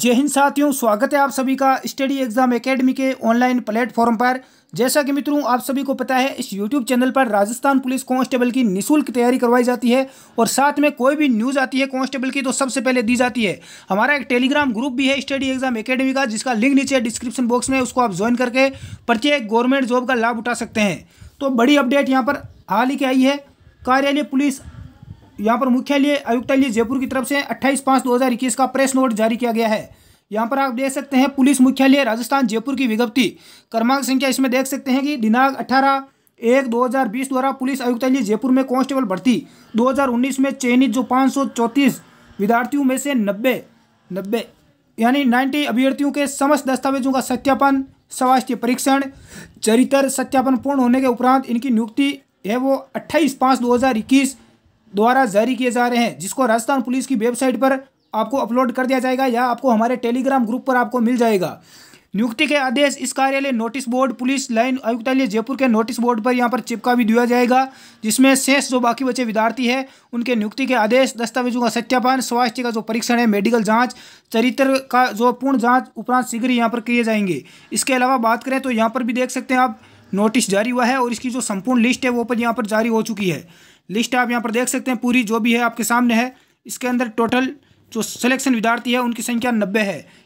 जय हिंद साथियों स्वागत है आप सभी का स्टडी एग्जाम एकेडमी के ऑनलाइन प्लेटफॉर्म पर जैसा कि मित्रों आप सभी को पता है इस यूट्यूब चैनल पर राजस्थान पुलिस कांस्टेबल की निशुल्क तैयारी करवाई जाती है और साथ में कोई भी न्यूज़ आती है कांस्टेबल की तो सबसे पहले दी जाती है हमारा एक टेलीग्राम ग्रुप भी है स्टडी एग्जाम अकेडमी का जिसका लिंक नीचे डिस्क्रिप्शन बॉक्स में उसको आप ज्वाइन करके प्रत्येक गवर्नमेंट जॉब का लाभ उठा सकते हैं तो बड़ी अपडेट यहाँ पर हाल ही की आई है कार्यालय पुलिस यहाँ पर मुख्यालय आयुक्तालय जयपुर की तरफ से अट्ठाईस पाँच दो हज़ार इक्कीस का प्रेस नोट जारी किया गया है यहाँ पर आप देख सकते हैं पुलिस मुख्यालय राजस्थान जयपुर की विज्ञप्ति क्रमांक संख्या इसमें देख सकते हैं कि दिनांक अठारह एक 2020 द्वारा पुलिस आयुक्तालय जयपुर में कांस्टेबल भर्ती 2019 में चयनित जो पाँच विद्यार्थियों में से नब्बे नब्बे यानी नाइन्टी अभ्यर्थियों के समस्त दस्तावेजों का सत्यापन स्वास्थ्य परीक्षण चरित्र सत्यापन पूर्ण होने के उपरांत इनकी नियुक्ति है वो अट्ठाईस पाँच इक्कीस द्वारा जारी किए जा रहे हैं जिसको राजस्थान पुलिस की वेबसाइट पर आपको अपलोड कर दिया जाएगा या आपको हमारे टेलीग्राम ग्रुप पर आपको मिल जाएगा नियुक्ति के आदेश इस कार्यालय नोटिस बोर्ड पुलिस लाइन आयुक्तालय जयपुर के नोटिस बोर्ड पर यहाँ पर चिपका भी दिया जाएगा जिसमें शेष जो बाकी बचे विद्यार्थी हैं उनके नियुक्ति के आदेश दस्तावेजों का सत्यापन स्वास्थ्य का जो परीक्षण है मेडिकल जांच चरित्र का जो पूर्ण जांच उपरांत शीघ्र यहाँ पर किए जाएंगे इसके अलावा बात करें तो यहाँ पर भी देख सकते हैं आप नोटिस जारी हुआ है और इसकी जो संपूर्ण लिस्ट है वो पर यहाँ पर जारी हो चुकी है लिस्ट आप यहाँ पर देख सकते हैं पूरी जो भी है आपके सामने है इसके अंदर टोटल जो सिलेक्शन विद्यार्थी है उनकी संख्या नब्बे है